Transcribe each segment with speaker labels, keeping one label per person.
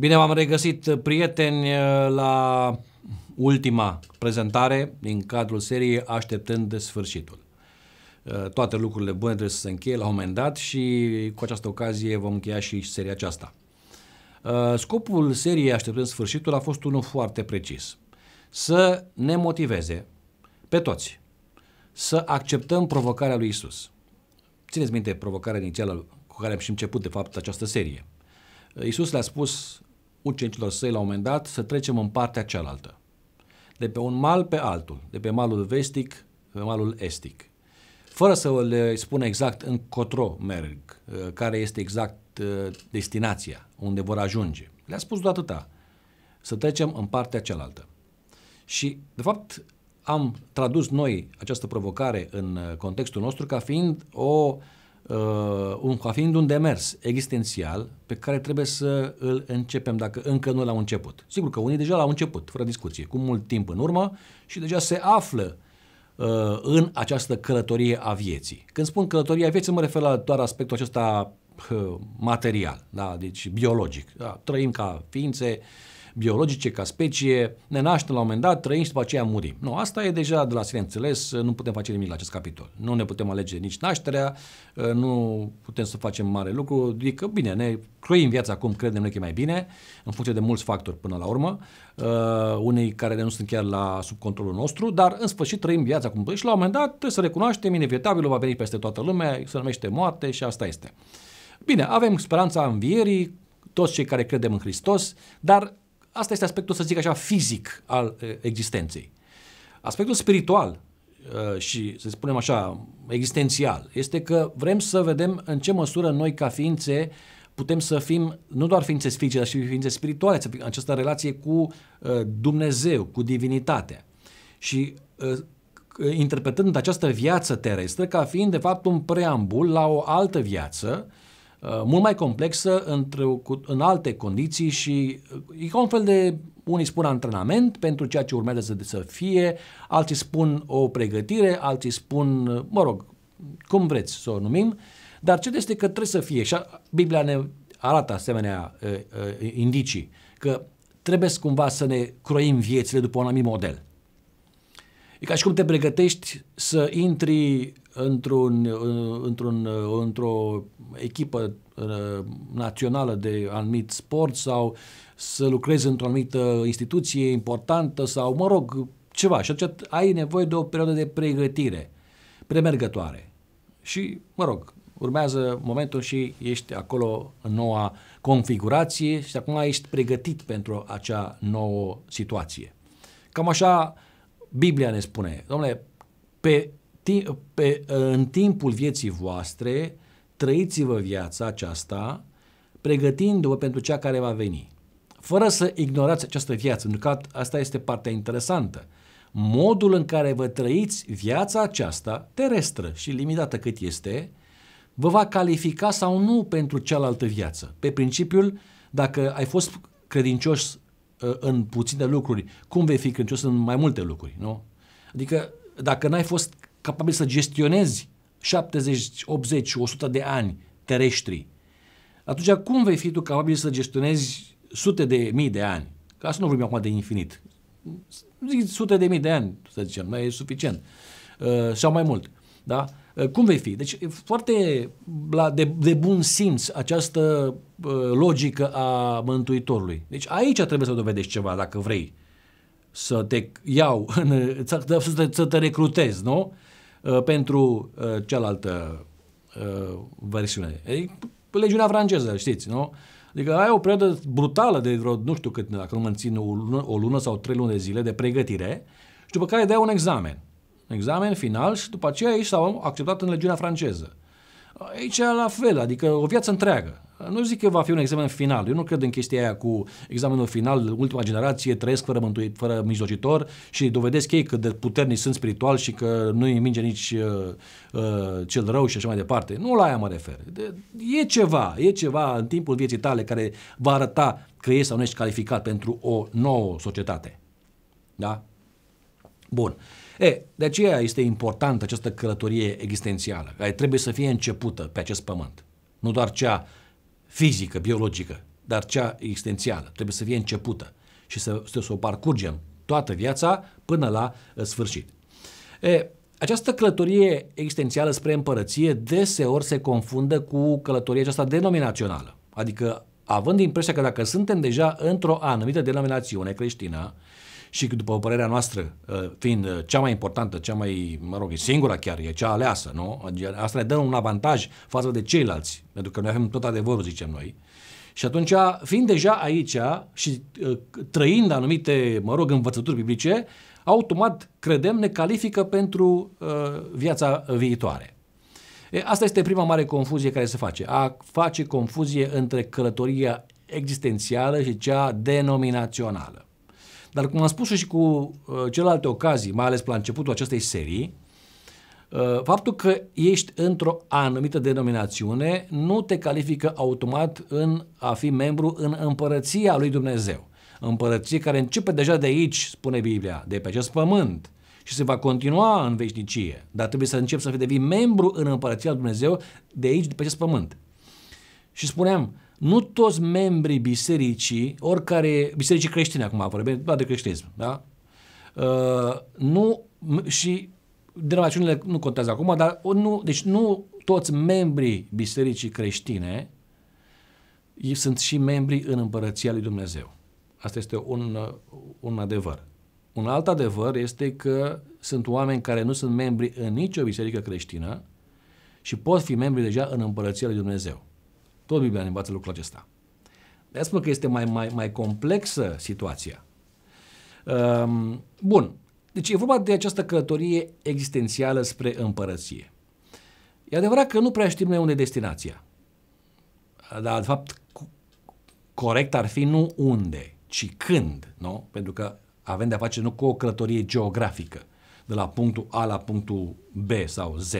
Speaker 1: Bine v-am regăsit, uh, prieteni, uh, la ultima prezentare din cadrul seriei Așteptând de sfârșitul. Uh, toate lucrurile bune trebuie să se încheie la un moment dat și cu această ocazie vom încheia și seria aceasta. Scopul seriei Așteptând sfârșitul a fost unul foarte precis. Să ne motiveze pe toți să acceptăm provocarea lui Isus. Țineți minte provocarea inițială cu care am și început, de fapt, această serie. Isus le-a spus ucenicilor săi la un moment dat să trecem în partea cealaltă. De pe un mal pe altul, de pe malul vestic pe malul estic. Fără să le spun exact încotro merg, uh, care este exact uh, destinația, unde vor ajunge. Le-a spus doar atâta, să trecem în partea cealaltă. Și, de fapt, am tradus noi această provocare în uh, contextul nostru ca fiind o uh, Uh, un, ca fiind un demers existențial pe care trebuie să îl începem dacă încă nu l-au început. Sigur că unii deja l-au început, fără discuție, cu mult timp în urmă și deja se află uh, în această călătorie a vieții. Când spun călătorie a vieții, mă refer la doar aspectul acesta uh, material, da? deci biologic. Da? Trăim ca ființe, uh, biologice ca specie, ne naștem la un moment dat, trăim și după aceea murim. Nu, asta e deja de la sine înțeles, nu putem face nimic la acest capitol. Nu ne putem alege nici nașterea, ă, nu putem să facem mare lucru, adică bine, ne croim viața cum credem noi că e mai bine, în funcție de mulți factori până la urmă, ă, unei care nu sunt chiar la sub controlul nostru, dar în sfârșit trăim viața cum vrei și la un moment dat trebuie să recunoaștem, inevitabil va veni peste toată lumea, se numește moarte și asta este. Bine, avem speranța învierii, toți cei care credem în Hristos, dar Asta este aspectul, să zic așa, fizic al existenței. Aspectul spiritual și, să spunem așa, existențial, este că vrem să vedem în ce măsură noi, ca ființe, putem să fim nu doar ființe fizice, dar și ființe spirituale, în această relație cu Dumnezeu, cu divinitatea. Și interpretând această viață terestră ca fiind, de fapt, un preambul la o altă viață Uh, mult mai complexă între, în alte condiții și uh, e ca un fel de, unii spun antrenament pentru ceea ce urmează să, să fie, alții spun o pregătire, alții spun, uh, mă rog, cum vreți să o numim, dar ce este că trebuie să fie, și Biblia ne arată asemenea indicii, că trebuie cumva să ne croim viețile după un anumit model. E ca și cum te pregătești să intri într-un, uh, într-un, uh, într-o echipă uh, națională de anumit sport sau să lucrezi într-o anumită instituție importantă sau, mă rog, ceva. Și atunci ai nevoie de o perioadă de pregătire premergătoare. Și, mă rog, urmează momentul și ești acolo în noua configurație și acum ești pregătit pentru acea nouă situație. Cam așa Biblia ne spune, domnule, pe, pe, în timpul vieții voastre, trăiți-vă viața aceasta, pregătindu-vă pentru cea care va veni. Fără să ignorați această viață, pentru că asta este partea interesantă. Modul în care vă trăiți viața aceasta, terestră și limitată cât este, vă va califica sau nu pentru cealaltă viață. Pe principiul, dacă ai fost credincios Uh, în puține lucruri, cum vei fi credincios în mai multe lucruri, nu? Adică dacă n-ai fost capabil să gestionezi 70, 80, 100 de ani terestri, atunci cum vei fi tu capabil să gestionezi sute de mii de ani? Ca să nu vorbim acum de infinit. Zic sute de mii de ani, să zicem, mai e suficient. Uh, sau mai mult. Da? Uh, cum vei fi? Deci e foarte la, de, de bun simț această uh, logică a Mântuitorului. Deci aici trebuie să dovedești ceva dacă vrei să te iau, în, să, să, să te recrutez, nu? Uh, pentru uh, cealaltă uh, versiune. E, legiunea franceză, știți, nu? Adică ai o perioadă brutală de vreo, nu știu cât, dacă nu mă țin, o lună, o lună sau trei luni de zile de pregătire și după care dai un examen examen final și după aceea ei s-au acceptat în legiunea franceză. Aici la fel, adică o viață întreagă. Nu zic că va fi un examen final. Eu nu cred în chestia aia cu examenul final, ultima generație, trăiesc fără, mântui, fără mijlocitor și dovedesc ei că de puternici sunt spiritual și că nu îi minge nici uh, uh, cel rău și așa mai departe. Nu la aia mă refer. De, e ceva, e ceva în timpul vieții tale care va arăta că ești sau nu ești calificat pentru o nouă societate. Da? Bun. Uh, E, de aceea este importantă această călătorie existențială, care trebuie să fie începută pe acest pământ. Nu doar cea fizică, biologică, dar cea existențială. Trebuie să fie începută și să, să, să o parcurgem toată viața până la uh, sfârșit. E, această călătorie existențială spre împărăție deseori se confundă cu călătoria aceasta denominațională. Adică având impresia că dacă suntem deja într-o anumită denominațiune creștină, și după părerea noastră, ă, fiind ă, cea mai importantă, cea mai, mă rog, singura chiar, e cea aleasă, nu? Adică asta ne dă un avantaj față de ceilalți, pentru că noi avem tot adevărul, zicem noi. Și atunci, fiind deja aici și ă, trăind anumite, mă rog, învățături biblice, automat, credem, ne califică pentru viața viitoare. E, asta este prima mare confuzie care se face. A face confuzie între călătoria existențială și cea denominațională. Dar cum am spus și cu uh, celelalte ocazii, mai ales la începutul acestei serii, uh, faptul că ești într-o anumită denominațiune nu te califică automat în a fi membru în împărăția lui Dumnezeu. Împărăție care începe deja de aici, spune Biblia, de pe acest pământ și se va continua în veșnicie. Dar trebuie să începi să devii membru în împărăția lui Dumnezeu de aici, de pe acest pământ. Și spuneam, nu toți membrii bisericii, oricare, bisericii creștine acum vorbim, doar de creștinism, da? Uh, nu, și denominațiunile nu contează acum, dar nu, deci nu toți membrii bisericii creștine sunt și membri în împărăția lui Dumnezeu. Asta este un, uh, un adevăr. Un alt adevăr este că sunt oameni care nu sunt membri în nicio biserică creștină și pot fi membri deja în împărăția lui Dumnezeu. Tot Biblia ne învață lucrul acesta. De spun că este mai, mai, mai complexă situația. Um, bun. Deci e vorba de această călătorie existențială spre împărăție. E adevărat că nu prea știm noi unde e destinația. Dar, de fapt, corect ar fi nu unde, ci când, nu? Pentru că avem de-a face nu cu o călătorie geografică, de la punctul A la punctul B sau Z,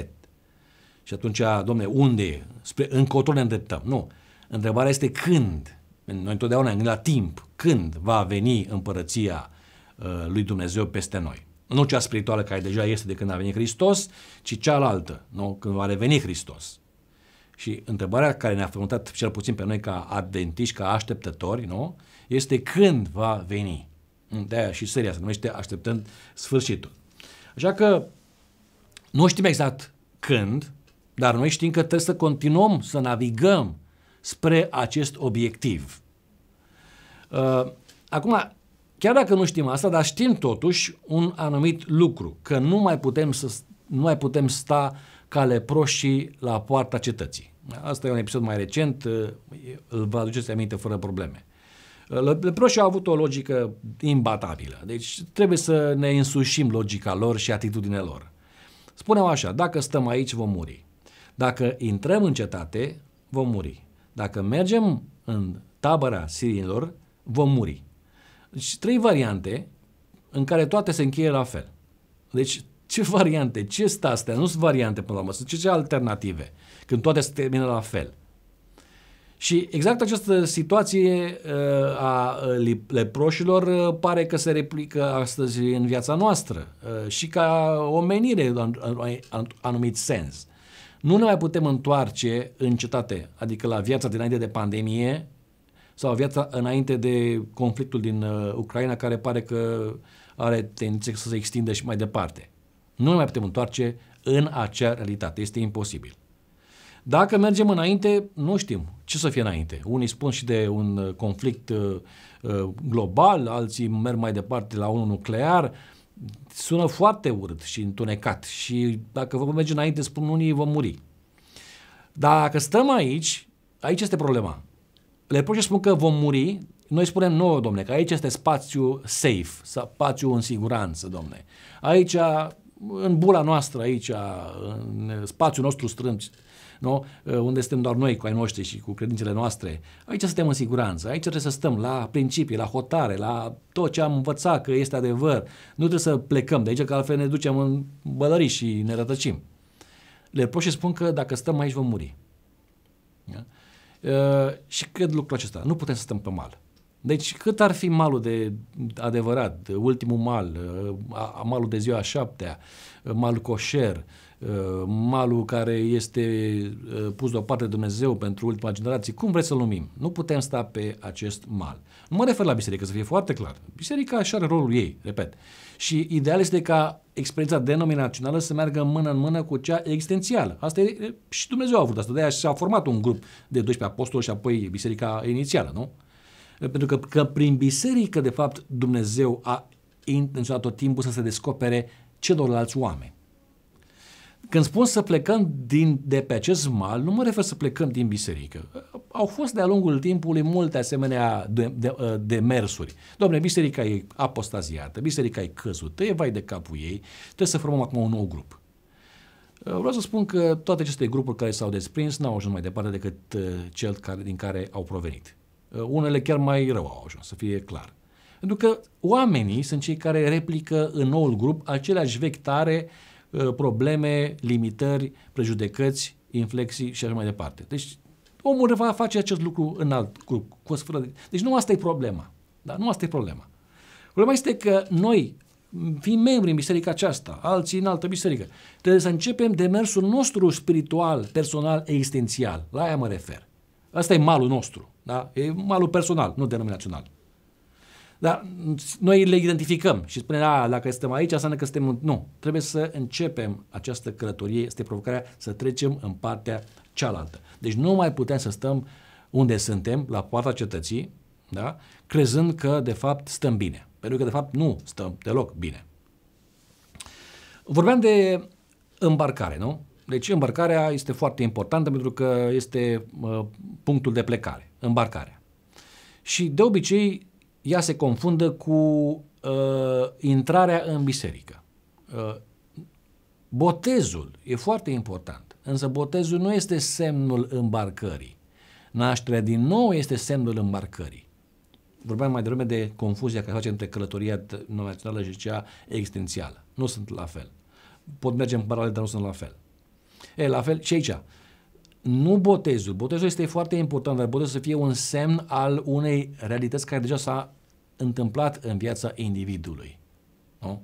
Speaker 1: și atunci, domne, unde? Spre, încotro ne îndreptăm. Nu. Întrebarea este când. Noi întotdeauna ne la timp. Când va veni împărăția uh, lui Dumnezeu peste noi? Nu cea spirituală care deja este de când a venit Hristos, ci cealaltă, nu? când va reveni Hristos. Și întrebarea care ne-a frământat cel puțin pe noi ca adventiști, ca așteptători, nu? este când va veni. De aia și seria se numește Așteptând Sfârșitul. Așa că nu știm exact când, dar noi știm că trebuie să continuăm să navigăm spre acest obiectiv. Uh, acum, chiar dacă nu știm asta, dar știm totuși un anumit lucru, că nu mai putem, să, nu mai putem sta ca leproșii la poarta cetății. Asta e un episod mai recent, uh, îl vă aduceți aminte fără probleme. Uh, leproșii au avut o logică imbatabilă, deci trebuie să ne însușim logica lor și atitudinea lor. Spuneau așa, dacă stăm aici vom muri. Dacă intrăm în cetate, vom muri. Dacă mergem în tabăra sirienilor, vom muri. Deci trei variante în care toate se încheie la fel. Deci ce variante, ce sunt astea? Nu sunt variante până la urmă, sunt ce, ce alternative, când toate se termină la fel. Și exact această situație uh, a uh, leproșilor uh, pare că se replică astăzi în viața noastră și ca omenire în anumit sens. Nu ne mai putem întoarce în cetate, adică la viața dinainte de pandemie sau viața înainte de conflictul din uh, Ucraina, care pare că are tendințe să se extindă și mai departe. Nu ne mai putem întoarce în acea realitate. Este imposibil. Dacă mergem înainte, nu știm ce să fie înainte. Unii spun și de un uh, conflict uh, uh, global, alții merg mai departe la unul nuclear, sună foarte urât și întunecat și dacă vom merge înainte, spun unii, vom muri. Dar dacă stăm aici, aici este problema. Leproșii spun că vom muri, noi spunem nouă, domne, că aici este spațiu safe, spațiu în siguranță, domne. Aici, în bula noastră, aici, în spațiul nostru strâns, nu? Uh, unde suntem doar noi cu ai noștri și cu credințele noastre. Aici suntem în siguranță, aici trebuie să stăm la principii, la hotare, la tot ce am învățat că este adevăr. Nu trebuie să plecăm de aici, că altfel ne ducem în bălării și ne rătăcim. Le și spun că dacă stăm aici vom muri. Da? Uh, și cred lucrul acesta. Nu putem să stăm pe mal. Deci cât ar fi malul de adevărat, ultimul mal, uh, malul de ziua a șaptea, uh, malul coșer, Uh, malul care este uh, pus deoparte de Dumnezeu pentru ultima generație, cum vreți să-l numim? Nu putem sta pe acest mal. Nu mă refer la biserică, să fie foarte clar. Biserica așa are rolul ei, repet. Și ideal este ca experiența denominațională să meargă mână în mână cu cea existențială. Asta e, și Dumnezeu a avut asta. De-aia s a format un grup de 12 apostoli și apoi biserica inițială, nu? Pentru că, că prin biserică, de fapt, Dumnezeu a intenționat tot timpul să se descopere celorlalți oameni. Când spun să plecăm din, de pe acest mal, nu mă refer să plecăm din biserică. Au fost de-a lungul timpului multe asemenea demersuri. De, de, ă, de Doamne, biserica e apostaziată, biserica e căzută, e vai de capul ei, trebuie să formăm acum un nou grup. Ă, vreau să spun că toate aceste grupuri care s-au desprins n-au ajuns mai departe decât ă, cel care, din care au provenit. Unele chiar mai rău au ajuns, să fie clar. Pentru că oamenii sunt cei care replică în noul grup aceleași vechi tare uh, Uh, probleme, limitări, prejudecăți, inflexii și așa mai departe. Deci omul va face acest lucru în alt cu, cu o de... Deci nu asta e problema. Da? Nu asta e problema. Problema este că noi, fiind membri în biserica aceasta, alții în altă biserică, trebuie să începem demersul nostru spiritual, personal, existențial. La aia mă refer. Asta e malul nostru. Da? E malul personal, nu denominațional. Dar noi le identificăm și spunem, da, dacă suntem aici, înseamnă că suntem... Nu, trebuie să începem această călătorie, este provocarea să trecem în partea cealaltă. Deci nu mai putem să stăm unde suntem, la poarta cetății, da? crezând că de fapt stăm bine. Pentru că de fapt nu stăm deloc bine. Vorbeam de îmbarcare, nu? Deci îmbarcarea este foarte importantă pentru că este uh, punctul de plecare, îmbarcarea. Și de obicei ea se confundă cu uh, intrarea în biserică. Uh, botezul e foarte important, însă botezul nu este semnul îmbarcării. Nașterea din nou este semnul îmbarcării. Vorbeam mai devreme de confuzia care face între călătoria națională și cea existențială. Nu sunt la fel. Pot merge în paralel, dar nu sunt la fel. E, la fel și aici nu botezul. Botezul este foarte important, dar botezul să fie un semn al unei realități care deja s-a întâmplat în viața individului. Nu?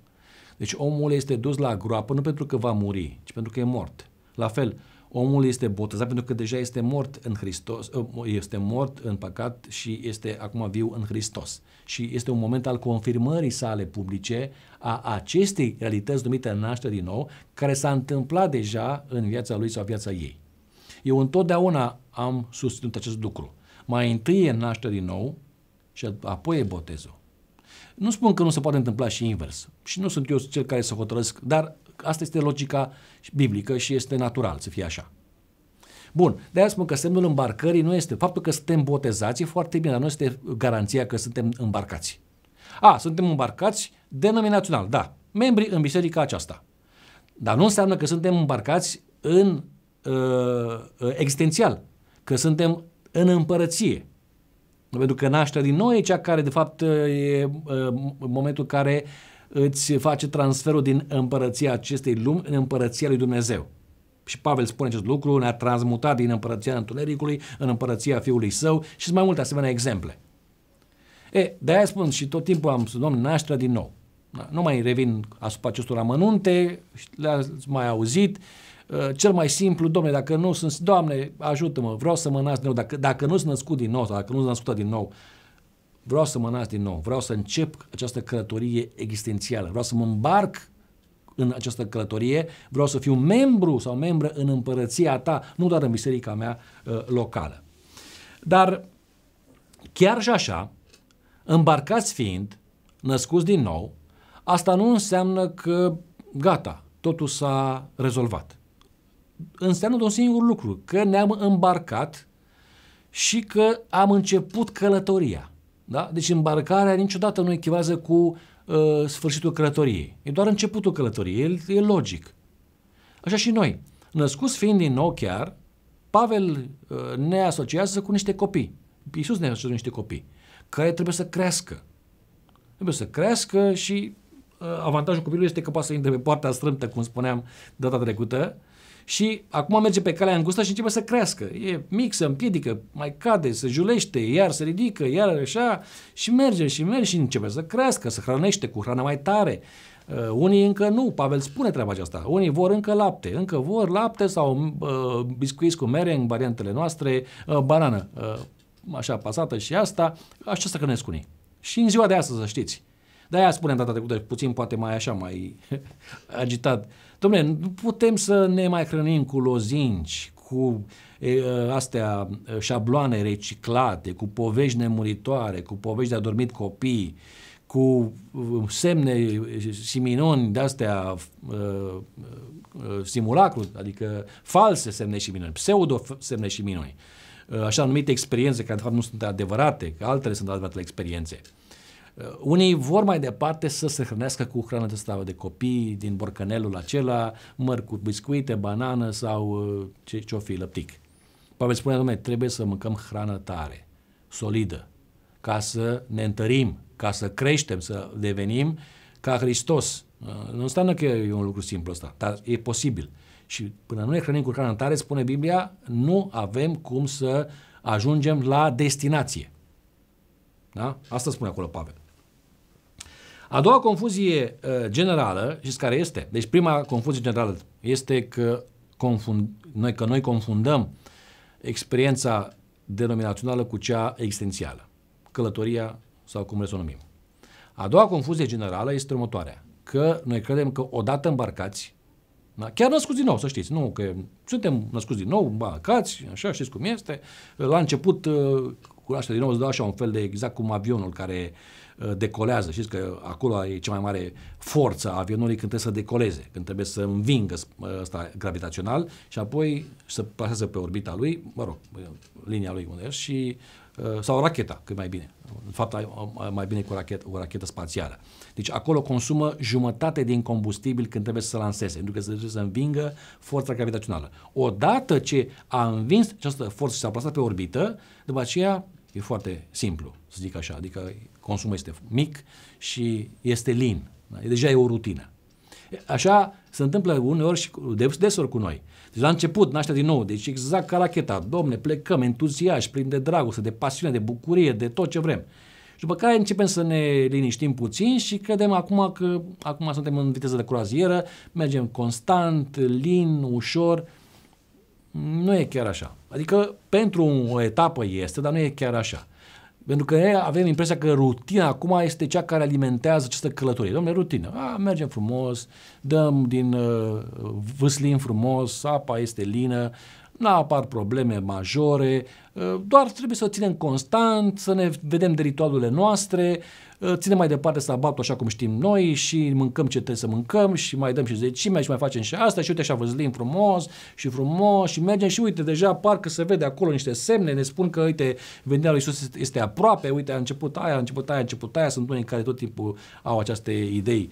Speaker 1: Deci omul este dus la groapă nu pentru că va muri, ci pentru că e mort. La fel, omul este botezat pentru că deja este mort în Hristos, uh, este mort în păcat și este acum viu în Hristos. Și este un moment al confirmării sale publice a acestei realități numite naștere din nou, care s-a întâmplat deja în viața lui sau viața ei. Eu întotdeauna am susținut acest lucru. Mai întâi e naște din nou și apoi e botezul. Nu spun că nu se poate întâmpla și invers. Și nu sunt eu cel care să hotărăsc, dar asta este logica biblică și este natural să fie așa. Bun, de aia spun că semnul îmbarcării nu este. Faptul că suntem botezați e foarte bine, dar nu este garanția că suntem îmbarcați. A, suntem îmbarcați denominațional, da, membri în biserica aceasta. Dar nu înseamnă că suntem îmbarcați în Uh, uh, existențial, că suntem în împărăție. Pentru că nașterea din nou e cea care, de fapt, uh, e uh, momentul care îți face transferul din împărăția acestei lumi în împărăția lui Dumnezeu. Și Pavel spune acest lucru, ne-a transmutat din împărăția Întunericului în împărăția Fiului Său și sunt mai multe asemenea exemple. E, de aia spun și tot timpul am spus, domnul, nașterea din nou. Da, nu mai revin asupra acestor amănunte, le-ați mai auzit, uh, Eh, cel mai simplu, domne, dacă nu sunt, doamne, ajută-mă, vreau să mă nasc din nou, dacă, dacă nu sunt născut din nou sau dacă nu sunt născută din nou, vreau să mă nasc din nou, vreau să încep această călătorie existențială, vreau să mă îmbarc în această călătorie, vreau să fiu membru sau membră în împărăția ta, nu doar în biserica mea eh, locală. Dar chiar și așa, îmbarcați fiind, născuți din nou, asta nu înseamnă că gata, totul s-a rezolvat înseamnă un singur lucru, că ne-am îmbarcat și că am început călătoria. Da? Deci îmbarcarea niciodată nu echivează cu uh, sfârșitul călătoriei. E doar începutul călătoriei, e, e logic. Așa și noi. Născut fiind din nou chiar, Pavel uh, ne asociază cu niște copii. Iisus ne asociază cu niște copii care trebuie să crească. Trebuie să crească și uh, avantajul copilului este că poate să intre pe poarta strâmtă, cum spuneam data trecută, uh, și acum merge pe calea îngustă și începe să crească. E mic, se împiedică, mai cade, se julește, iar se ridică, iar așa și merge și merge și începe să crească, să hrănește cu hrană mai tare. Uh, unii încă nu, Pavel spune treaba aceasta. Unii vor încă lapte, încă vor lapte sau uh, biscuiți cu mere în variantele noastre, uh, banană, uh, așa pasată și asta, așa să hrănesc unii. Și în ziua de astăzi, să știți. De-aia spunem data trecută, puțin poate mai așa, mai agitat, Domnule, nu putem să ne mai hrănim cu lozinci, cu e, ă, astea ă, șabloane reciclate, cu povești nemuritoare, cu povești de adormit copii, cu ă, semne, minuni de astea simulacru, adică false semne și minuni, pseudo semne și minuni, așa numite experiențe care de fapt nu sunt adevărate, că altele sunt adevărate experiențe. Uh, unii vor mai departe să se hrănească cu hrană de stavă de copii, din borcanelul acela, măr cu biscuite, banană sau uh, ce, ce-o fi, lăptic. Pavel spune, domnule, trebuie să mâncăm hrană tare, solidă, ca să ne întărim, ca să creștem, să devenim ca Hristos. Uh, nu înseamnă că e un lucru simplu ăsta, dar e posibil. Și până nu ne hrănim cu hrană tare, spune Biblia, nu avem cum să ajungem la destinație. Da? Asta spune acolo Pavel. A doua confuzie uh, generală, și care este, deci prima confuzie generală este că, confund, noi, că noi confundăm experiența denominațională cu cea existențială, călătoria sau cum le să numim. A doua confuzie generală este următoarea, că noi credem că odată îmbarcați, da? Chiar născuți din nou, să știți, nu că suntem născuți din nou, îmbarcați, așa știți cum este. La început, uh, cu din nou, îți dau așa un fel de exact cum avionul care uh, Uh, decolează. Știți că acolo e cea mai mare forță a avionului când trebuie să decoleze, când trebuie să învingă uh, ăsta gravitațional și apoi să plasează pe orbita lui, mă rog, uh, linia lui unde și sau racheta, cât mai bine. În fapt, mai bine cu o rachetă, o rachetă spațială. Deci acolo consumă jumătate din combustibil când trebuie să se lanseze, pentru că trebuie să învingă forța gravitațională. Odată ce a învins această forță și s-a plasat pe orbită, după aceea e foarte simplu, să zic așa, adică consumul este mic și este lin. Da? Deja e o rutină. Așa se întâmplă uneori și desori cu noi. Deci la început naște din nou, deci exact ca racheta. Domne, plecăm, entuziași, plin de dragoste, de pasiune, de bucurie, de tot ce vrem. Și după care începem să ne liniștim puțin și credem acum că acum suntem în viteză de croazieră, mergem constant, lin, ușor. Nu e chiar așa. Adică pentru o etapă este, dar nu e chiar așa. Pentru că noi avem impresia că rutina acum este cea care alimentează această călătorie. Domnule, rutină. A, mergem frumos, dăm din uh, vâslin frumos, apa este lină, nu apar probleme majore, Ă, doar trebuie să o ținem constant, să ne vedem de ritualurile noastre, ă, ținem mai departe sabatul așa cum știm noi și mâncăm ce trebuie să mâncăm și mai dăm și zecimea și mai facem și asta și uite așa văzlim frumos și frumos și mergem și uite deja parcă se vede acolo niște semne, ne spun că uite venirea lui Iisus este aproape, uite a început aia, a început aia, a început aia, sunt unii care tot timpul au aceste idei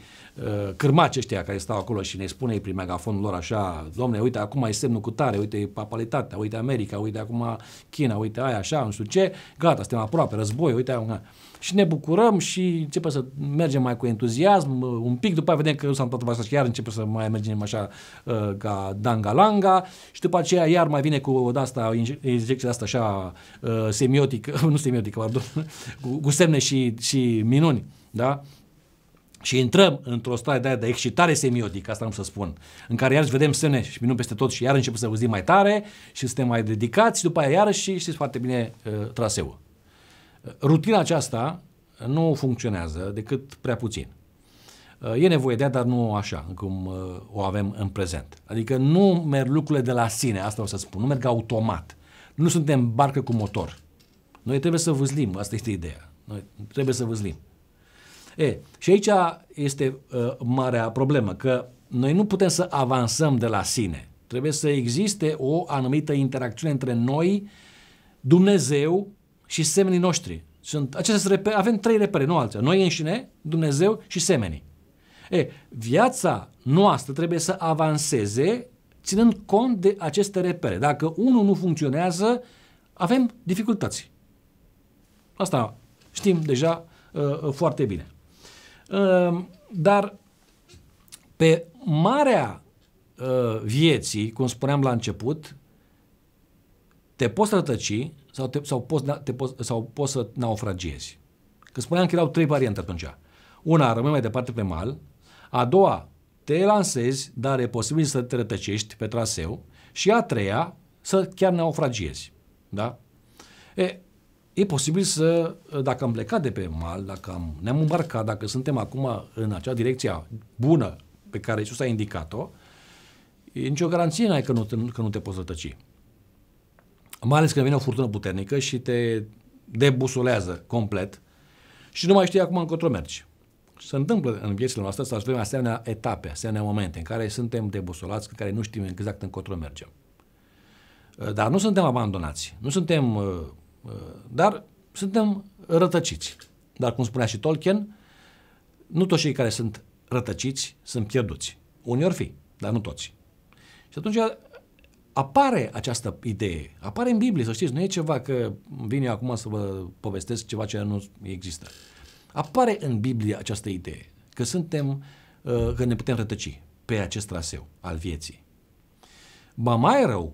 Speaker 1: ă, cârmaci ăștia care stau acolo și ne spune ei prin megafonul lor așa, domne, uite acum e semnul cu tare, uite e papalitatea, uite America, uite acum China, Ucraina, uite aia așa, nu știu ce, gata, suntem aproape, război, uite aia, una. Și ne bucurăm și începe să mergem mai cu entuziasm, un pic, după aia vedem că nu s-a întâmplat și iar începe să mai mergem așa ă, ca danga-langa și după aceea iar mai vine cu o asta, injecția asta așa ă, semiotică, nu semiotică, pardon, cu, cu semne și, și minuni, da? și intrăm într-o stare de, de excitare semiotică, asta am să spun, în care iarăși vedem semne și minuni peste tot și iar începem să auzim mai tare și suntem mai dedicați și după aia iarăși știți foarte bine uh, traseul. Uh, rutina aceasta nu funcționează decât prea puțin. Uh, e nevoie de ea, dar nu așa cum uh, o avem în prezent. Adică nu merg lucrurile de la sine, asta o să spun, nu merg automat. Nu suntem barcă cu motor. Noi trebuie să vâzlim, asta este ideea. Noi trebuie să vâzlim. E, și aici este uh, marea problemă, că noi nu putem să avansăm de la sine. Trebuie să existe o anumită interacțiune între noi, Dumnezeu și semenii noștri. Sunt, acestea repere, avem trei repere, nu alții. Noi înșine, Dumnezeu și semenii. E, viața noastră trebuie să avanseze ținând cont de aceste repere. Dacă unul nu funcționează, avem dificultăți. Asta știm deja uh, foarte bine. Ehm, dar pe marea eh, vieții, cum spuneam la început, te poți rătăci sau, te, sau, poți, da, te poți, sau poți să naufragiezi. Că spuneam că erau trei variante atunci. Una, rămâi mai departe pe mal. A doua, te lansezi, dar e posibil să te rătăcești pe traseu. Și a treia, să chiar naufragiezi. Da? E, e posibil să, dacă am plecat de pe mal, dacă am, ne-am îmbarcat, dacă suntem acum în acea direcție bună pe care Iisus a indicat-o, e nicio garanție n-ai că nu, că nu te poți rătăci. Mai ales când vine o furtună puternică și te debusolează complet și nu mai știi acum încotro mergi. Se întâmplă în viețile noastre să avem asemenea etape, asemenea momente în care suntem debusolați, în care nu știm exact încotro mergem. Dar nu suntem abandonați, nu suntem uh, Uh, dar suntem rătăciți. Dar, cum spunea și Tolkien, nu toți cei care sunt rătăciți sunt pierduți. Unii ori fi, dar nu toți. Și atunci apare această idee, apare în Biblie, să știți, nu e ceva că vin eu acum să vă povestesc ceva ce nu există. Apare în Biblie această idee, că suntem, uh, că ne putem rătăci pe acest traseu al vieții. Ba mai rău,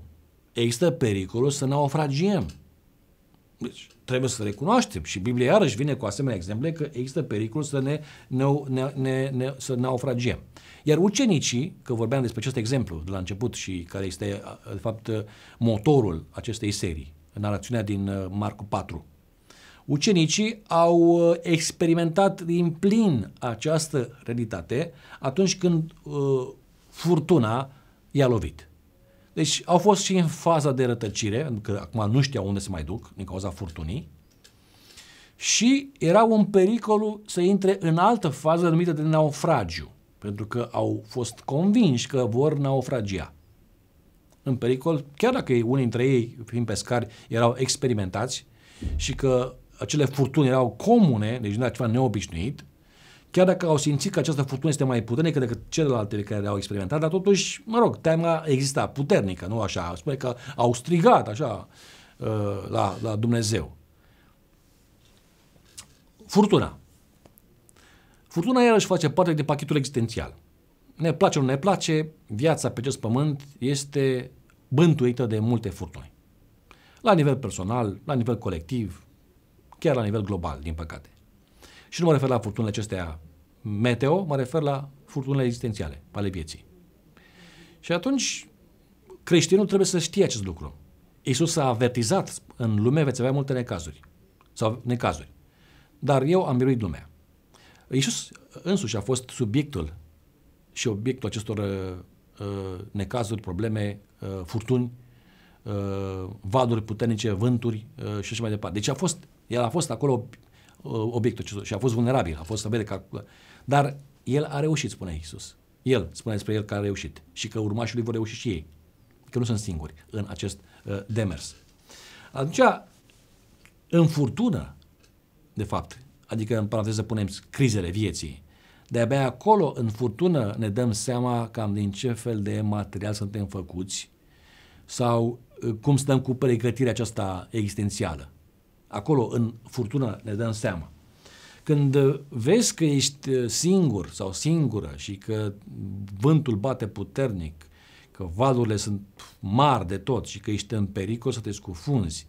Speaker 1: există pericolul să naufragiem deci trebuie să recunoaștem și Biblia iarăși vine cu asemenea exemple că există pericol să ne, ne, ne, ne, ne să naufragiem. Iar ucenicii, că vorbeam despre acest exemplu de la început și care este de fapt motorul acestei serii, narațiunea din uh, Marcu 4, ucenicii au uh, experimentat din plin această realitate atunci când uh, furtuna i-a lovit. Deci au fost și în faza de rătăcire, că acum nu știau unde să mai duc din cauza furtunii, și erau în pericolul să intre în altă fază numită de naufragiu, pentru că au fost convinși că vor naufragia. În pericol, chiar dacă unii dintre ei, fiind pescari, erau experimentați și că acele furtuni erau comune, deci nu era ceva neobișnuit, chiar dacă au simțit că această furtună este mai puternică decât celelalte care le-au experimentat, dar totuși, mă rog, teama exista puternică, nu așa, spune că au strigat așa uh, la, la Dumnezeu. Furtuna. Furtuna iarăși face parte din pachetul existențial. Ne place, nu ne place, viața pe acest pământ este bântuită de multe furtuni. La nivel personal, la nivel colectiv, chiar la nivel global, din păcate. Și nu mă refer la furtunile acestea meteo, mă refer la furtunile existențiale ale vieții. Și atunci creștinul trebuie să știe acest lucru. Iisus a avertizat în lume veți avea multe necazuri sau necazuri. Dar eu am biruit lumea. Iisus însuși a fost subiectul și obiectul acestor uh, uh necazuri, probleme, uh, furtuni, uh, vaduri puternice, vânturi uh, și așa mai departe. Deci a fost, el a fost acolo Uh, obiectul acestor și a fost vulnerabil, a fost să vede că Dar el a reușit, spune Isus. El, spune despre el că a reușit și că urmașii lui vor reuși și ei. Că nu sunt singuri în acest uh, demers. Atunci, în furtună, de fapt, adică în paranteză punem crizele vieții, de-abia acolo, în furtună, ne dăm seama cam din ce fel de material suntem făcuți sau uh, cum stăm cu pregătirea aceasta existențială acolo în furtună ne dăm seama. Când uh, vezi că ești uh, singur sau singură și că vântul bate puternic, că valurile sunt mari de tot și că ești în pericol să te scufunzi,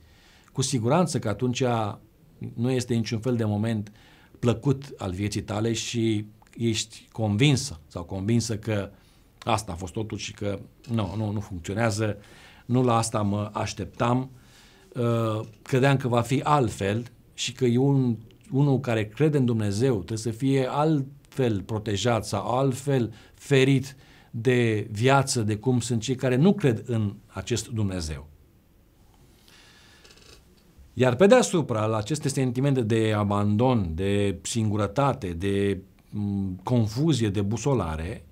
Speaker 1: cu siguranță că atunci nu este niciun fel de moment plăcut al vieții tale și ești convinsă sau convinsă că asta a fost totul și că nu, nu, nu funcționează, nu la asta mă așteptam, Uh, credeam că va fi altfel și că e un, unul care crede în Dumnezeu trebuie să fie altfel protejat sau altfel ferit de viață, de cum sunt cei care nu cred în acest Dumnezeu. Iar pe deasupra, la aceste sentimente de abandon, de singurătate, de mm, confuzie, de busolare,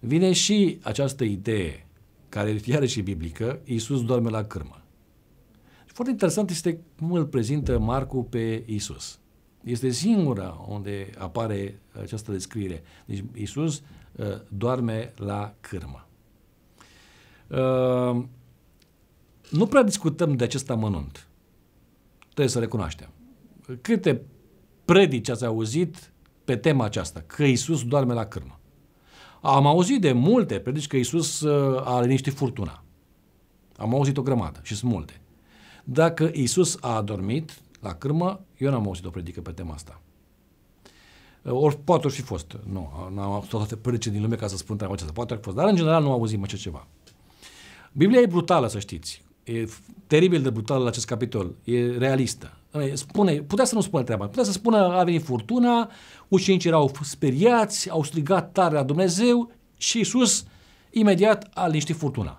Speaker 1: vine și această idee, care iarăși e biblică, Iisus doarme la cârmă. Foarte interesant este cum îl prezintă Marcu pe Isus. Este singura unde apare această descriere. Deci Isus uh, doarme la cârmă. Uh, nu prea discutăm de acest amănunt. Trebuie să recunoaștem. Câte predici ați auzit pe tema aceasta, că Isus doarme la cârmă? Am auzit de multe predici că Isus uh, a liniștit furtuna. Am auzit o grămadă și sunt multe. Dacă Isus a adormit la cârmă, eu n-am auzit o predică pe tema asta. Ă, Or, poate și fost. Nu, n-am auzit toate predice din lume ca să spun treaba aceasta. Poate ori fi fost, dar în general nu auzim așa ceva. Biblia e brutală, să știți. E teribil de brutală la acest capitol. E realistă. Ă, spune, putea să nu spună treaba. Putea să spună a venit furtuna, ucenicii erau speriați, au strigat tare la Dumnezeu și Isus imediat a liniștit furtuna.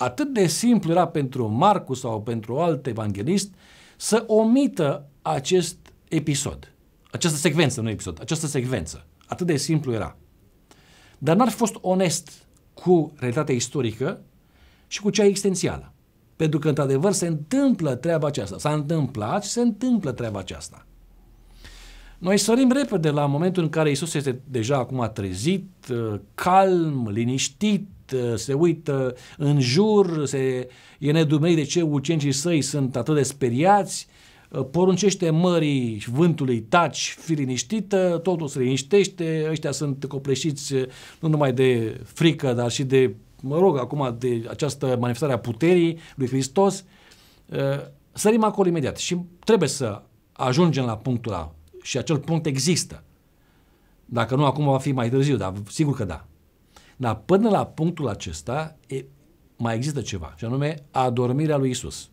Speaker 1: Atât de simplu era pentru Marcu sau pentru alt evanghelist să omită acest episod, această secvență, nu episod, această secvență. Atât de simplu era. Dar n-ar fi fost onest cu realitatea istorică și cu cea existențială. Pentru că, într-adevăr, se întâmplă treaba aceasta. S-a întâmplat și se întâmplă treaba aceasta. Noi sărim repede la momentul în care Isus este deja acum trezit, uh, calm, liniștit, Uh, se uită în jur, se, e nedumerit de ce ucenicii săi sunt atât de speriați, uh, poruncește mării și vântului taci, fi liniștită, totul se liniștește, ăștia sunt copleșiți uh, nu numai de frică, dar și de, mă rog, acum de această manifestare a puterii lui Hristos. Sărim acolo imediat și trebuie să ajungem la punctul ăla și acel punct există. Dacă nu, acum va fi mai târziu, dar sigur că da. Dar până la punctul acesta e, mai există ceva, și anume adormirea lui Isus.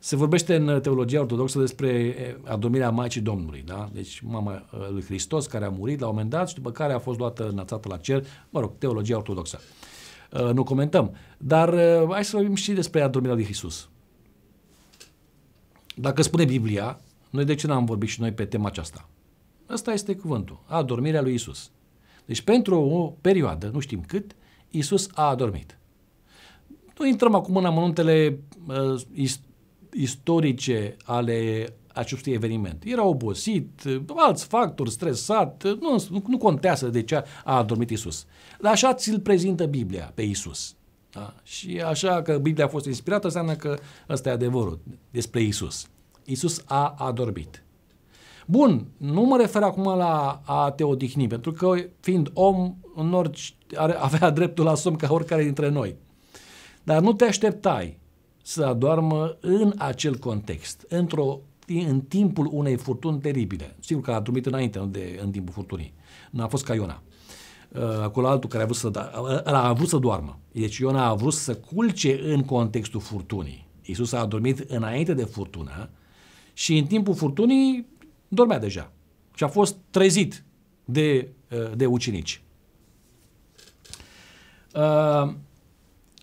Speaker 1: Se vorbește în teologia ortodoxă despre adormirea Maicii Domnului, da? Deci mama lui Hristos care a murit la un moment dat și după care a fost luată înățată la cer, mă rog, teologia ortodoxă. Nu comentăm. Dar hai să vorbim și despre adormirea lui Hristos. Dacă spune Biblia, noi de ce n-am vorbit și noi pe tema aceasta? Asta este cuvântul, adormirea lui Isus. Deci pentru o perioadă, nu știm cât, Isus a adormit. Nu intrăm acum în amănuntele uh, ist- istorice ale acestui eveniment. Era obosit, alți factori, stresat, nu, nu contează de ce a, a adormit Isus. Dar așa ți-l prezintă Biblia pe Isus. Da? Și așa că Biblia a fost inspirată, înseamnă că ăsta e adevărul despre Isus. Isus a adormit. Bun, nu mă refer acum la a te odihni, pentru că fiind om, în orice, are, avea dreptul la somn ca oricare dintre noi. Dar nu te așteptai să adormă în acel context, într-o, în timpul unei furtuni teribile. Sigur că a dormit înainte de, în timpul furtunii. Nu a fost ca Iona. Uh, acolo altul care a vrut, să, a, da, a vrut să doarmă. Deci Iona a vrut să culce în contextul furtunii. Iisus a adormit înainte de furtună și în timpul furtunii dormea deja și a fost trezit de, uh, de ucenici. Uh,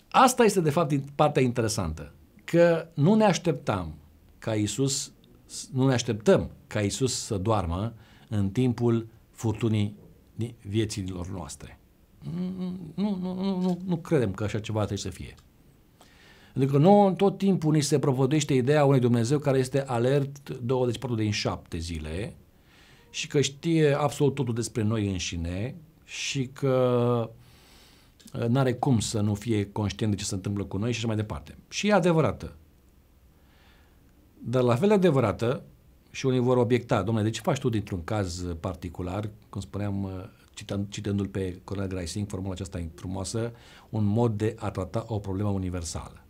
Speaker 1: asta este de fapt partea interesantă, că nu ne așteptam ca Isus, nu ne așteptăm ca Isus să doarmă în timpul furtunii vieților noastre. Nu, nu, nu, nu, nu credem că așa ceva trebuie să fie. Adică nouă în tot timpul ni se provăduiește ideea unui Dumnezeu care este alert 24 de în 7 zile și că știe absolut totul despre noi înșine și că uh, nu are cum să nu fie conștient de ce se întâmplă cu noi și așa mai departe. Și e adevărată. Dar la fel de adevărată, și unii vor obiecta, domnule, de ce faci tu dintr-un caz particular, cum spuneam, uh, citându-l pe Cornel Graising, formula aceasta frumoasă, un mod de a trata o problemă universală.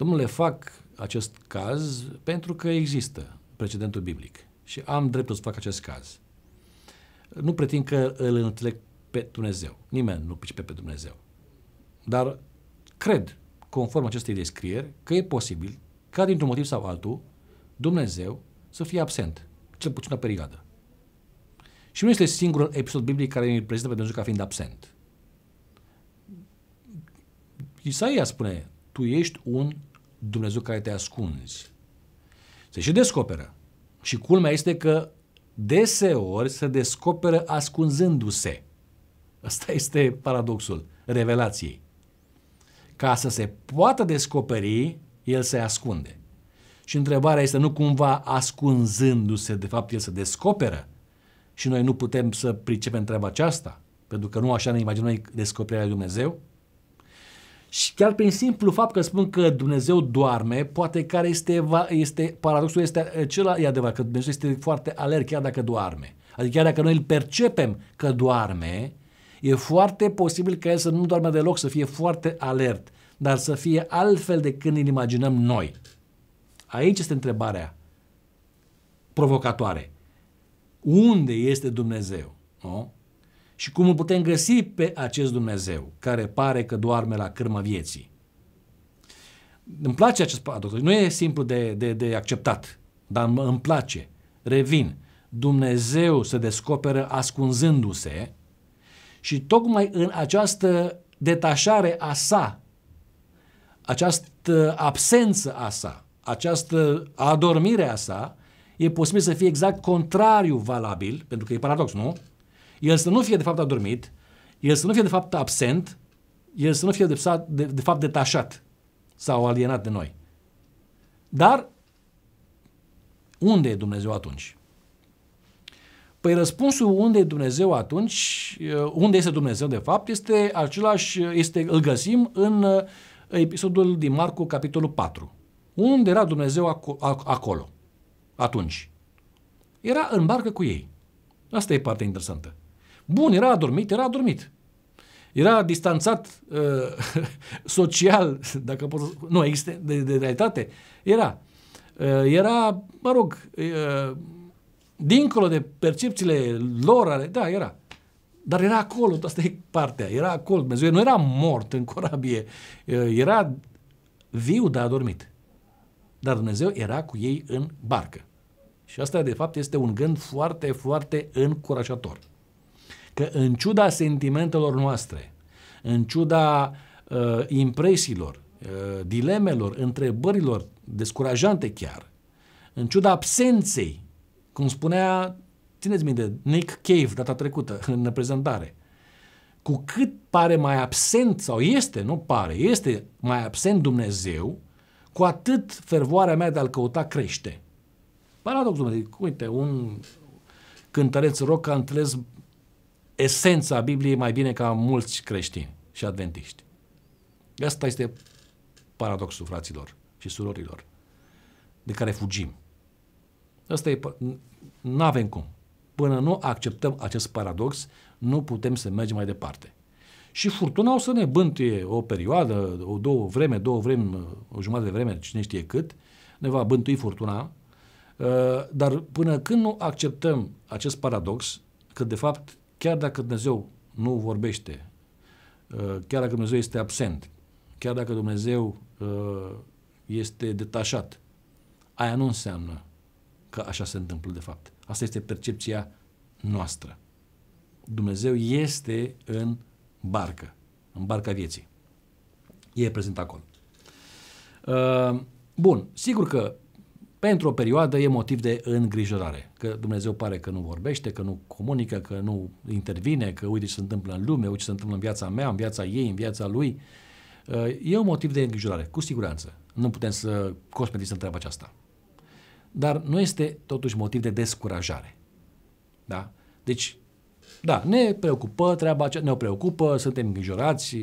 Speaker 1: Domnule, fac acest caz pentru că există precedentul biblic și am dreptul să fac acest caz. Nu pretind că îl înțeleg pe Dumnezeu. Nimeni nu pricepe pe Dumnezeu. Dar cred, conform acestei descrieri, că e posibil ca dintr-un motiv sau altul Dumnezeu să fie absent, cel puțin o perioadă. Și nu este singurul episod biblic care îl prezintă pe Dumnezeu ca fiind absent. Isaia spune, tu ești un Dumnezeu care te ascunzi. Se și descoperă. Și culmea este că deseori se descoperă ascunzându-se. Asta este paradoxul revelației. Ca să se poată descoperi, el se ascunde. Și întrebarea este nu cumva ascunzându-se, de fapt el se descoperă și noi nu putem să pricepem treaba aceasta, pentru că nu așa ne imaginăm descoperirea lui Dumnezeu? Și chiar prin simplu fapt că spun că Dumnezeu doarme, poate care este, este paradoxul este acela, e adevărat, că Dumnezeu este foarte alert chiar dacă doarme. Adică chiar dacă noi îl percepem că doarme, e foarte posibil ca el să nu doarme deloc, să fie foarte alert, dar să fie altfel de când îl imaginăm noi. Aici este întrebarea provocatoare. Unde este Dumnezeu? Nu? și cum îl putem găsi pe acest Dumnezeu care pare că doarme la cârmă vieții. Îmi place acest paradox. Nu e simplu de, de, de acceptat, dar îmi place. Revin. Dumnezeu se descoperă ascunzându-se și tocmai în această detașare a sa, această absență a sa, această adormire a sa, e posibil să fie exact contrariu valabil, pentru că e paradox, nu? El să nu fie de fapt adormit, el să nu fie de fapt absent, el să nu fie de, de, de fapt detașat sau alienat de noi. Dar unde e Dumnezeu atunci? Păi răspunsul unde e Dumnezeu atunci, uh, unde este Dumnezeu de fapt, este același, uh, este, îl găsim în uh, episodul din Marcu, capitolul 4. Unde era Dumnezeu acolo, atunci? Era în barcă cu ei. Asta e partea interesantă. Bun, era adormit, era adormit. Era distanțat uh, social, dacă pot să nu există, de, de realitate. Era. Uh, era, mă rog, uh, dincolo de percepțiile lor, ale, da, era. Dar era acolo, asta e partea, era acolo. Dumnezeu nu era mort în corabie, uh, era viu, dar adormit. Dar Dumnezeu era cu ei în barcă. Și asta, de fapt, este un gând foarte, foarte încurajator că în ciuda sentimentelor noastre, în ciuda uh, impresiilor, uh, dilemelor, întrebărilor descurajante chiar, în ciuda absenței, cum spunea, țineți minte, Nick Cave data trecută în prezentare, cu cât pare mai absent, sau este, nu pare, este mai absent Dumnezeu, cu atât fervoarea mea de a-L căuta crește. Paradoxul meu, uite, un cântăreț rock a înțeles esența Bibliei mai bine ca mulți creștini și adventiști. Asta este paradoxul fraților și surorilor de care fugim. Asta e, nu avem cum. Până nu acceptăm acest paradox, nu putem să mergem mai departe. Și furtuna o să ne bântuie o perioadă, o două vreme, două vreme, o jumătate de vreme, cine știe cât, ne va bântui furtuna, uh, dar până când nu acceptăm acest paradox, că de fapt Chiar dacă Dumnezeu nu vorbește, uh, chiar dacă Dumnezeu este absent, chiar dacă Dumnezeu uh, este detașat, aia nu înseamnă că așa se întâmplă de fapt. Asta este percepția noastră. Dumnezeu este în barcă, în barca vieții. E prezent acolo. Uh, bun, sigur că pentru o perioadă e motiv de îngrijorare. Că Dumnezeu pare că nu vorbește, că nu comunică, că nu intervine, că uite ce se întâmplă în lume, uite ce se întâmplă în viața mea, în viața ei, în viața lui. E un motiv de îngrijorare, cu siguranță. Nu putem să cosmetisăm treaba aceasta. Dar nu este totuși motiv de descurajare. Da? Deci, da, ne preocupă treaba aceasta, ne preocupă, suntem îngrijorați,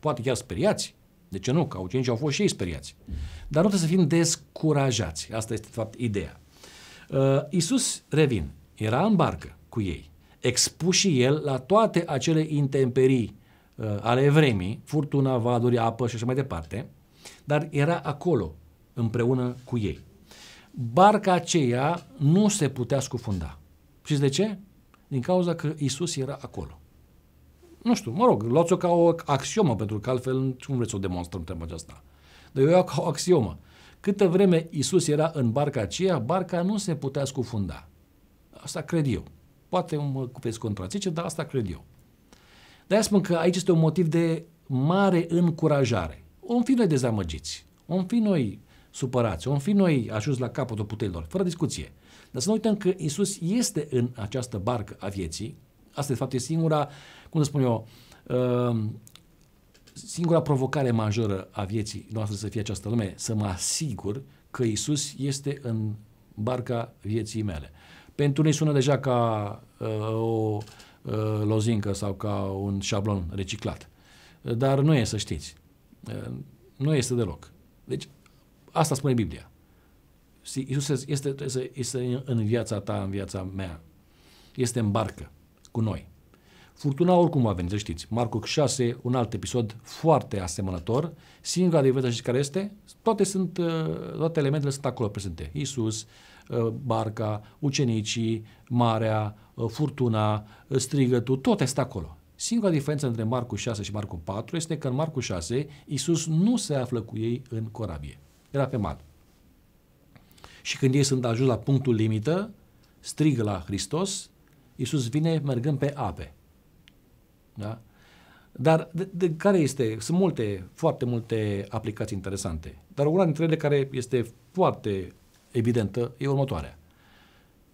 Speaker 1: poate chiar speriați, de ce nu? Că ucenicii au fost și ei speriați. Dar nu trebuie să fim descurajați. Asta este, de fapt, ideea. Uh, Iisus, revin, era în barcă cu ei, expus și el la toate acele intemperii uh, ale vremii, furtuna, vaduri, apă și așa mai departe, dar era acolo, împreună cu ei. Barca aceea nu se putea scufunda. Știți de ce? Din cauza că Isus era acolo nu știu, mă rog, luați-o ca o axiomă, pentru că altfel cum vreți să o demonstrăm treaba aceasta? Dar eu iau ca o axiomă. Câtă vreme Isus era în barca aceea, barca nu se putea scufunda. Asta cred eu. Poate mă veți contrazice, dar asta cred eu. de spun că aici este un motiv de mare încurajare. Om fi noi dezamăgiți, om fi noi supărați, om fi noi ajuns la capătul puterilor, fără discuție. Dar să nu uităm că Isus este în această barcă a vieții, asta de fapt e singura cum să spun eu, uh, singura provocare majoră a vieții noastre să fie această lume, să mă asigur că Isus este în barca vieții mele. Pentru noi sună deja ca uh, o uh, lozincă sau ca un șablon reciclat. Dar nu e să știți. nu este deloc. Deci, asta spune Biblia. Isus este, este în viața ta, în viața mea. Este în barcă cu noi. Furtuna oricum va veni, să știți. Marco 6, un alt episod foarte asemănător. Singura diferență știți care este? Toate, sunt, uh, toate elementele sunt acolo prezente. Isus, uh, barca, ucenicii, marea, uh, furtuna, strigătul, Tot este acolo. Singura diferență între Marcu 6 și Marcu 4 este că în Marcu 6 Isus nu se află cu ei în corabie. Era pe mal. Și când ei sunt ajuns la punctul limită, strigă la Hristos, Iisus vine mergând pe ape. Da? Dar de, de care este? Sunt multe, foarte multe aplicații interesante. Dar una dintre ele care este foarte evidentă e următoarea.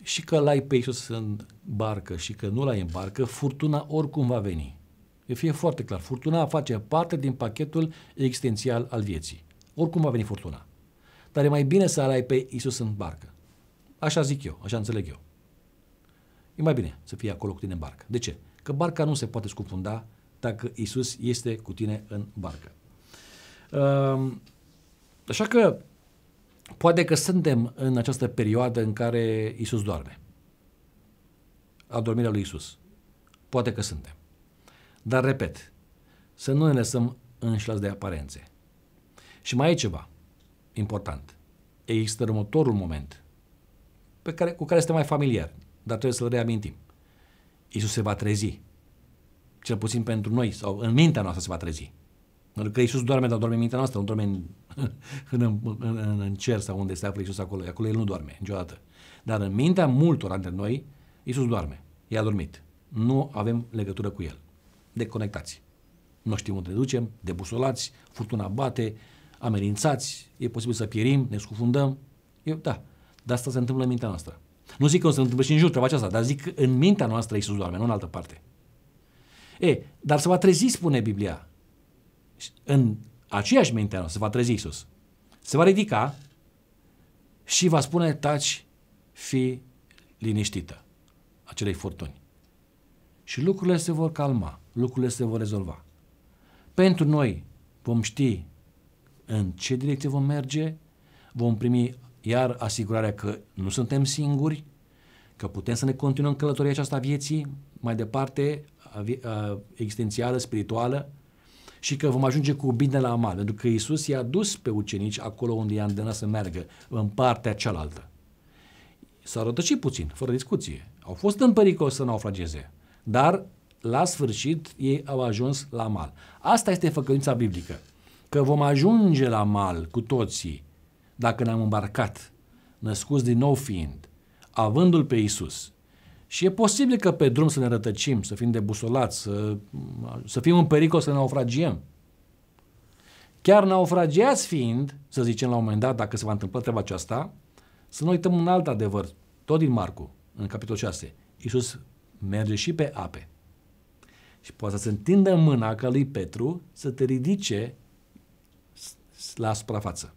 Speaker 1: Și că l-ai pe Iisus în barcă și că nu l-ai în barcă, furtuna oricum va veni. E fie foarte clar, furtuna face parte din pachetul existențial al vieții. Oricum va veni furtuna. Dar e mai bine să ai pe Iisus în barcă. Așa zic eu, așa înțeleg eu. E mai bine să fie acolo cu tine în barcă. De ce? că barca nu se poate scufunda dacă Isus este cu tine în barcă. Ehm, așa că poate că suntem în această perioadă în care Isus doarme. Adormirea lui Isus. Poate că suntem. Dar repet, să nu ne lăsăm înșelați de aparențe. Și mai e ceva important. Există următorul moment pe care, cu care suntem mai familiar, dar trebuie să-l reamintim. Isus se va trezi. Cel puțin pentru noi, sau în mintea noastră se va trezi. Pentru că Isus doarme, dar doarme în mintea noastră, nu doarme în, în, în, în cer sau unde se află Isus acolo. Acolo El nu doarme niciodată. Dar în mintea multora dintre noi, Isus doarme. E adormit. Nu avem legătură cu El. Deconectați. Nu știm unde ne ducem, debusolați, furtuna bate, amenințați, e posibil să pierim, ne scufundăm. Eu da, dar asta se întâmplă în mintea noastră. Nu zic că o să se întâmple și în jur treaba aceasta, dar zic că în mintea noastră Iisus doarme, nu în altă parte. E, dar se va trezi, spune Biblia. În aceeași mintea noastră se va trezi Iisus. Se va ridica și va spune, taci, fi liniștită acelei furtuni. Și lucrurile se vor calma, lucrurile se vor rezolva. Pentru noi vom ști în ce direcție vom merge, vom primi iar asigurarea că nu suntem singuri, că putem să ne continuăm călătoria aceasta vieții mai departe, existențială, spirituală, și că vom ajunge cu bine la mal, pentru că Isus i-a dus pe ucenici acolo unde i-a îndemnat să meargă, în partea cealaltă. S-a rătăcit puțin, fără discuție. Au fost în pericol să naufrageze, dar la sfârșit ei au ajuns la mal. Asta este făcăința biblică, că vom ajunge la mal cu toții, dacă ne-am îmbarcat, născuți din nou fiind, avându-L pe Isus, și e posibil că pe drum să ne rătăcim, să fim debusolați, să, să fim în pericol să ne naufragiem. Chiar naufragiați fiind, să zicem la un moment dat, dacă se va întâmpla treaba aceasta, să nu uităm un alt adevăr, tot din Marcu, în capitolul 6. Iisus merge și pe ape. Și poate să se întindă mâna că lui Petru să te ridice la suprafață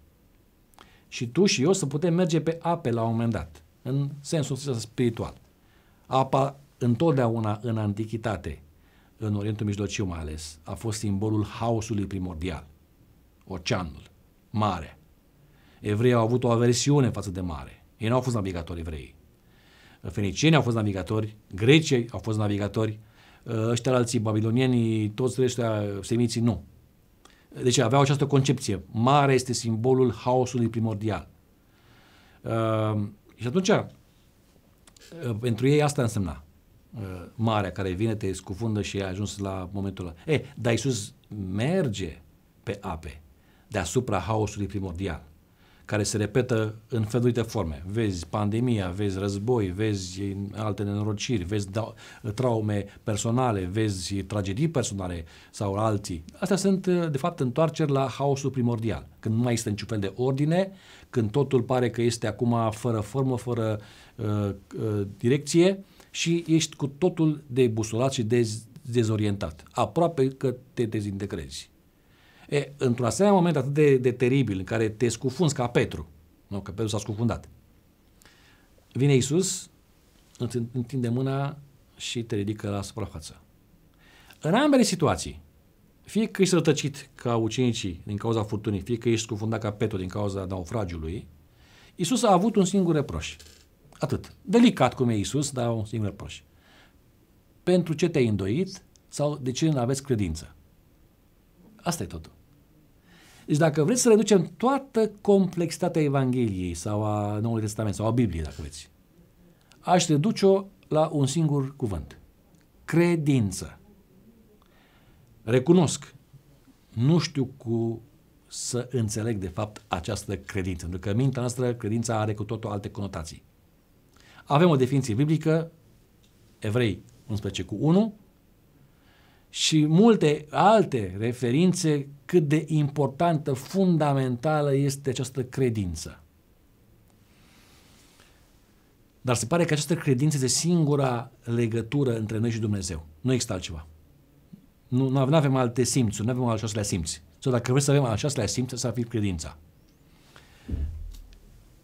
Speaker 1: și tu și eu să putem merge pe ape la un moment dat, în sensul spiritual. Apa întotdeauna în antichitate, în Orientul Mijlociu mai ales, a fost simbolul haosului primordial, oceanul, mare. Evreii au avut o aversiune față de mare. Ei nu au fost navigatori evrei. Fenicienii au fost navigatori, grecii au fost navigatori, ă, ăștia alții, babilonienii, toți restul semiții nu deci aveau această concepție. Mare este simbolul haosului primordial. Uh, și atunci, uh, pentru ei asta însemna. Uh, marea care vine, te scufundă și ai ajuns la momentul ăla. E, dar Iisus merge pe ape, deasupra haosului primordial care se repetă în de forme. Vezi pandemia, vezi război, vezi alte nenorociri, vezi da- traume personale, vezi tragedii personale sau alții. Astea sunt, de fapt, întoarceri la haosul primordial, când nu mai este niciun fel de ordine, când totul pare că este acum fără formă, fără uh, uh, direcție și ești cu totul debusolat și dez- dezorientat. Aproape că te dezintegrezi. E, într-un asemenea moment atât de, de teribil, în care te scufunzi ca Petru, nu, că Petru s-a scufundat, vine Isus, îți întinde mâna și te ridică la suprafață. În ambele situații, fie că ești rătăcit ca ucenicii din cauza furtunii, fie că ești scufundat ca Petru din cauza naufragiului, Isus a avut un singur reproș. Atât. Delicat cum e Isus, dar un singur reproș. Pentru ce te-ai îndoit sau de ce nu aveți credință? Asta e totul. Deci dacă vreți să reducem toată complexitatea Evangheliei sau a Noului Testament sau a Bibliei, dacă vreți, aș reduce-o la un singur cuvânt. Credință. Recunosc, nu știu cu să înțeleg de fapt această credință, pentru că mintea noastră, credința are cu totul alte conotații. Avem o definiție biblică, Evrei 11 cu 1, și multe alte referințe cât de importantă, fundamentală este această credință. Dar se pare că această credință este singura legătură între noi și Dumnezeu. Nu există altceva. Nu, nu avem alte simțuri, nu avem al șaselea simți. Sau dacă vrem să avem al șaselea simț, să fie credința.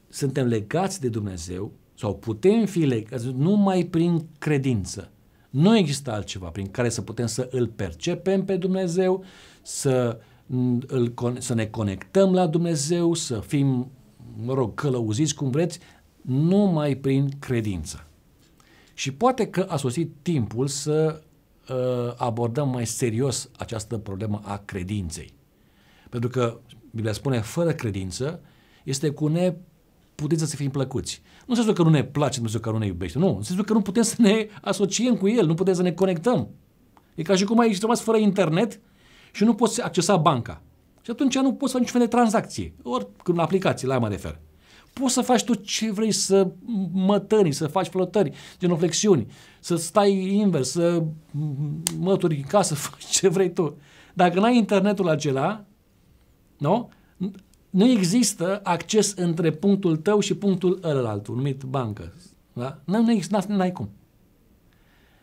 Speaker 1: Suntem legați de Dumnezeu sau putem fi legați numai prin credință. Nu există altceva prin care să putem să îl percepem pe Dumnezeu, să, îl, să ne conectăm la Dumnezeu, să fim, mă rog, călăuziți cum vreți, numai prin credință. Și poate că a sosit timpul să uh, abordăm mai serios această problemă a credinței. Pentru că Biblia spune, fără credință, este cu ne puteți să fim plăcuți. Nu în că nu ne place Dumnezeu, că nu ne iubește. Nu, în că nu putem să ne asociem cu El, nu putem să ne conectăm. E ca și cum ai rămas fără internet și nu poți accesa banca. Și atunci nu poți să faci niciun fel de tranzacție. Ori când aplicații, la aia mă refer. Poți să faci tot ce vrei, să mătări, să faci flotări, genoflexiuni, să stai invers, să mături în casă, faci ce vrei tu. Dacă n-ai internetul acela, nu? nu există acces între punctul tău și punctul ălălaltul, numit bancă. Da? Nu, nu există, n-ai cum.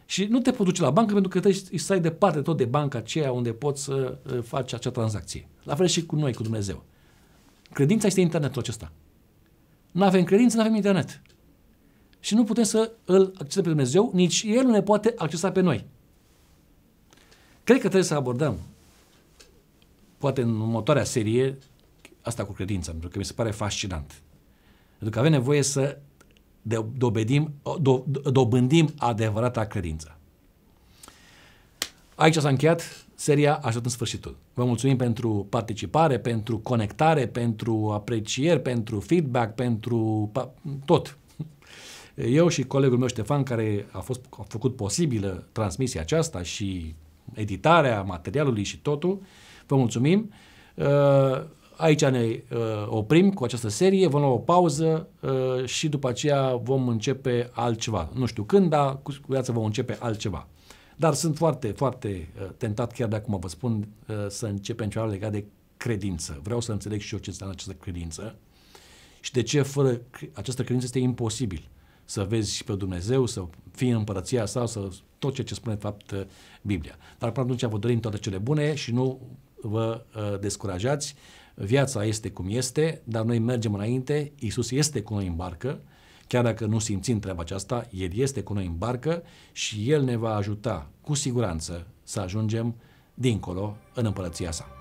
Speaker 1: Și nu te poți duce la bancă pentru că trebuie să ai departe tot de banca aceea unde poți să faci acea tranzacție. La fel și cu noi, cu Dumnezeu. Credința este internetul acesta. Nu avem credință, nu avem internet. Și nu putem să îl accesăm pe Dumnezeu, nici El nu ne poate accesa pe noi. Cred că trebuie să abordăm, poate în următoarea serie, asta cu credința, pentru că mi se pare fascinant. Pentru că avem nevoie să dobedim, do, dobândim adevărata credință. Aici s-a încheiat seria Așteptând sfârșitul. Vă mulțumim pentru participare, pentru conectare, pentru aprecieri, pentru feedback, pentru tot. Eu și colegul meu Ștefan, care a, fost, a făcut posibilă transmisia aceasta și editarea materialului și totul, vă mulțumim. Uh, Aici ne uh, oprim cu această serie, vom lua o pauză uh, și după aceea vom începe altceva. Nu știu când, dar cu siguranță vom începe altceva. Dar sunt foarte, foarte uh, tentat, chiar de acum vă spun, uh, să începem ceva legat de credință. Vreau să înțeleg și eu ce înseamnă această credință și de ce fără această credință este imposibil să vezi și pe Dumnezeu, să fii în împărăția sa, să tot ceea ce spune, de fapt, uh, Biblia. Dar, până atunci, vă dorim toate cele bune și nu vă uh, descurajați. Viața este cum este, dar noi mergem înainte, Iisus este cu noi în barcă, chiar dacă nu simțim treaba aceasta, El este cu noi în barcă și El ne va ajuta cu siguranță să ajungem dincolo în împărăția sa.